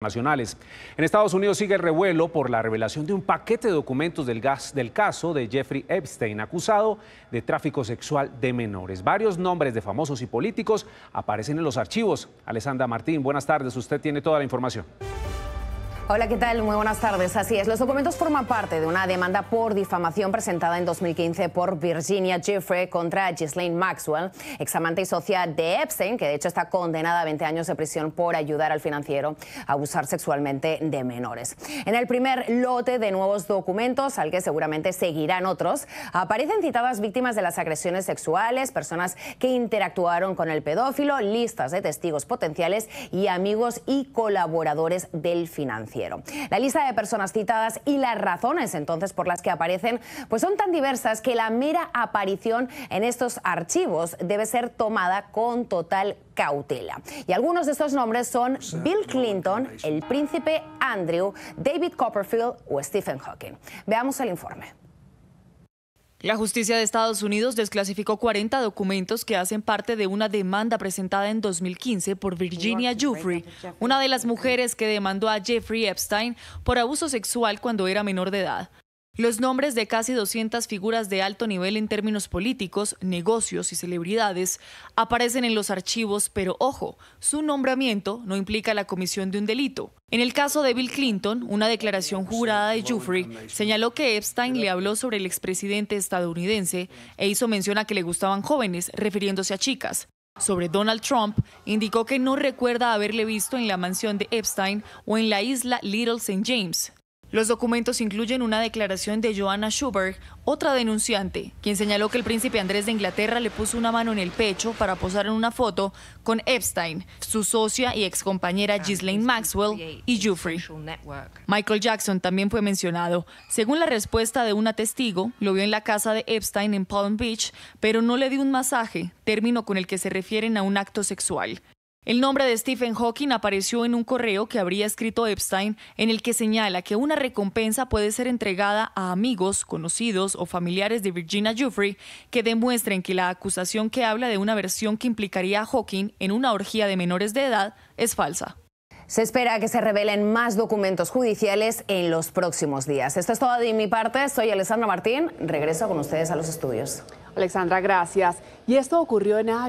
En Estados Unidos sigue el revuelo por la revelación de un paquete de documentos del, gas, del caso de Jeffrey Epstein, acusado de tráfico sexual de menores. Varios nombres de famosos y políticos aparecen en los archivos. Alessandra Martín, buenas tardes. Usted tiene toda la información. Hola, ¿qué tal? Muy buenas tardes. Así es, los documentos forman parte de una demanda por difamación presentada en 2015 por Virginia Jeffrey contra Ghislaine Maxwell, examante y socia de Epstein, que de hecho está condenada a 20 años de prisión por ayudar al financiero a abusar sexualmente de menores. En el primer lote de nuevos documentos, al que seguramente seguirán otros, aparecen citadas víctimas de las agresiones sexuales, personas que interactuaron con el pedófilo, listas de testigos potenciales y amigos y colaboradores del financiero. La lista de personas citadas y las razones entonces por las que aparecen pues son tan diversas que la mera aparición en estos archivos debe ser tomada con total cautela. Y algunos de estos nombres son Bill Clinton, el príncipe Andrew, David Copperfield o Stephen Hawking. Veamos el informe. La justicia de Estados Unidos desclasificó 40 documentos que hacen parte de una demanda presentada en 2015 por Virginia Jeffrey, una de las mujeres que demandó a Jeffrey Epstein por abuso sexual cuando era menor de edad. Los nombres de casi 200 figuras de alto nivel en términos políticos, negocios y celebridades aparecen en los archivos, pero ojo, su nombramiento no implica la comisión de un delito. En el caso de Bill Clinton, una declaración jurada de Jeffrey señaló que Epstein le habló sobre el expresidente estadounidense e hizo mención a que le gustaban jóvenes, refiriéndose a chicas. Sobre Donald Trump, indicó que no recuerda haberle visto en la mansión de Epstein o en la isla Little St. James, los documentos incluyen una declaración de Joanna Schubert, otra denunciante, quien señaló que el príncipe Andrés de Inglaterra le puso una mano en el pecho para posar en una foto con Epstein, su socia y excompañera Ghislaine Maxwell y Jeffrey. Michael Jackson también fue mencionado. Según la respuesta de una testigo, lo vio en la casa de Epstein en Palm Beach, pero no le dio un masaje, término con el que se refieren a un acto sexual. El nombre de Stephen Hawking apareció en un correo que habría escrito Epstein en el que señala que una recompensa puede ser entregada a amigos, conocidos o familiares de Virginia Juffrey que demuestren que la acusación que habla de una versión que implicaría a Hawking en una orgía de menores de edad es falsa. Se espera que se revelen más documentos judiciales en los próximos días. Esto es todo de mi parte. Soy Alessandra Martín. Regreso con ustedes a los estudios. Alexandra, gracias. Y esto ocurrió en Iowa.